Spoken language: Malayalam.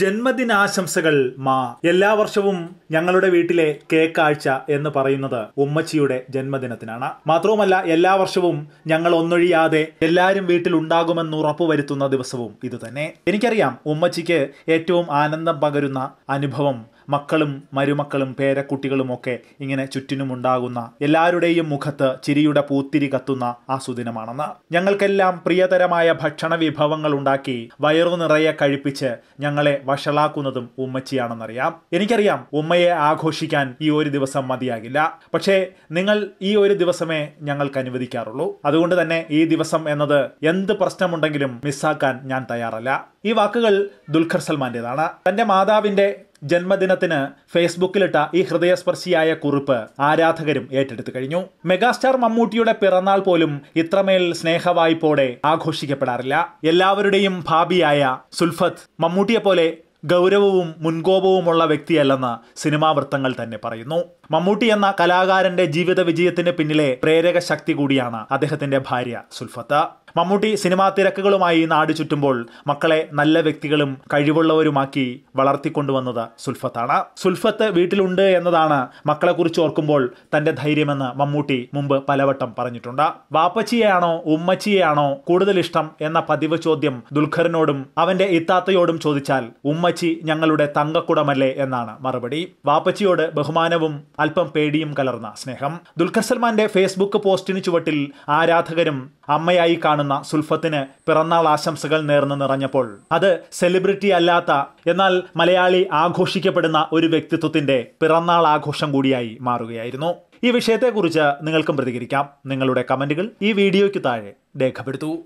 ജന്മദിനാശംസകൾ മാ എല്ലാ വർഷവും ഞങ്ങളുടെ വീട്ടിലെ കേക്ക് ആഴ്ച എന്ന് പറയുന്നത് ഉമ്മച്ചിയുടെ ജന്മദിനത്തിനാണ് മാത്രവുമല്ല എല്ലാ വർഷവും ഞങ്ങൾ ഒന്നൊഴിയാതെ എല്ലാവരും വീട്ടിൽ ഉണ്ടാകുമെന്ന് വരുത്തുന്ന ദിവസവും ഇതുതന്നെ എനിക്കറിയാം ഉമ്മച്ചിക്ക് ഏറ്റവും ആനന്ദം പകരുന്ന അനുഭവം മക്കളും മരുമക്കളും പേരക്കുട്ടികളുമൊക്കെ ഇങ്ങനെ ചുറ്റിനുമുണ്ടാകുന്ന എല്ലാവരുടെയും മുഖത്ത് ചിരിയുടെ പൂത്തിരി കത്തുന്ന ആ സുദിനമാണെന്ന് ഞങ്ങൾക്കെല്ലാം പ്രിയതരമായ ഭക്ഷണ വിഭവങ്ങൾ ഉണ്ടാക്കി വയറു നിറയെ കഴിപ്പിച്ച് ഞങ്ങളെ വഷളാക്കുന്നതും ഉമ്മച്ചിയാണെന്നറിയാം എനിക്കറിയാം ഉമ്മയെ ആഘോഷിക്കാൻ ഈ ഒരു ദിവസം മതിയാകില്ല പക്ഷേ നിങ്ങൾ ഈ ഒരു ദിവസമേ ഞങ്ങൾക്ക് അനുവദിക്കാറുള്ളൂ അതുകൊണ്ട് തന്നെ ഈ ദിവസം എന്നത് എന്ത് പ്രശ്നമുണ്ടെങ്കിലും മിസ്സാക്കാൻ ഞാൻ തയ്യാറല്ല ഈ വാക്കുകൾ ദുൽഖർ സൽമാന്റേതാണ് തന്റെ മാതാവിന്റെ ജന്മദിനത്തിന് ഫേസ്ബുക്കിലിട്ട ഈ ഹൃദയസ്പർശിയായ കുറിപ്പ് ആരാധകരും ഏറ്റെടുത്തു കഴിഞ്ഞു മെഗാസ്റ്റാർ മമ്മൂട്ടിയുടെ പിറന്നാൾ പോലും ഇത്രമേൽ സ്നേഹവായ്പോടെ ആഘോഷിക്കപ്പെടാറില്ല എല്ലാവരുടെയും ഭാബിയായ സുൽഫത്ത് മമ്മൂട്ടിയെപ്പോലെ ഗൗരവവും മുൻകോപവുമുള്ള വ്യക്തിയല്ലെന്ന് സിനിമാ വൃത്തങ്ങൾ തന്നെ പറയുന്നു മമ്മൂട്ടി എന്ന കലാകാരന്റെ ജീവിത വിജയത്തിന് പിന്നിലെ പ്രേരക ശക്തി കൂടിയാണ് അദ്ദേഹത്തിന്റെ ഭാര്യ സുൽഫത്ത് മമ്മൂട്ടി സിനിമാ തിരക്കുകളുമായി നാട് ചുറ്റുമ്പോൾ മക്കളെ നല്ല വ്യക്തികളും കഴിവുള്ളവരുമാക്കി വളർത്തിക്കൊണ്ടുവന്നത് സുൽഫത്താണ് സുൽഫത്ത് വീട്ടിലുണ്ട് എന്നതാണ് മക്കളെക്കുറിച്ച് ഓർക്കുമ്പോൾ തന്റെ ധൈര്യമെന്ന് മമ്മൂട്ടി മുമ്പ് പലവട്ടം പറഞ്ഞിട്ടുണ്ട് വാപ്പച്ചിയെയാണോ ഉമ്മച്ചിയെയാണോ കൂടുതൽ ഇഷ്ടം എന്ന പതിവ് ചോദ്യം ദുൽഖറിനോടും അവന്റെ ഇത്താത്തയോടും ചോദിച്ചാൽ ഉമ്മച്ചി ഞങ്ങളുടെ തങ്കക്കുടമല്ലേ എന്നാണ് മറുപടി വാപ്പച്ചിയോട് ബഹുമാനവും അല്പം പേടിയും കലർന്ന സ്നേഹം ദുൽഖർ സൽമാന്റെ ഫേസ്ബുക്ക് പോസ്റ്റിന് ചുവട്ടിൽ ആരാധകരും അമ്മയായി കാണുന്ന സുൽഫത്തിന് പിറന്നാൾ ആശംസകൾ നേർന്ന് നിറഞ്ഞപ്പോൾ അത് സെലിബ്രിറ്റി അല്ലാത്ത എന്നാൽ മലയാളി ആഘോഷിക്കപ്പെടുന്ന ഒരു വ്യക്തിത്വത്തിന്റെ പിറന്നാൾ ആഘോഷം കൂടിയായി മാറുകയായിരുന്നു ഈ വിഷയത്തെക്കുറിച്ച് നിങ്ങൾക്കും പ്രതികരിക്കാം നിങ്ങളുടെ കമന്റുകൾ ഈ വീഡിയോയ്ക്ക് താഴെ രേഖപ്പെടുത്തൂ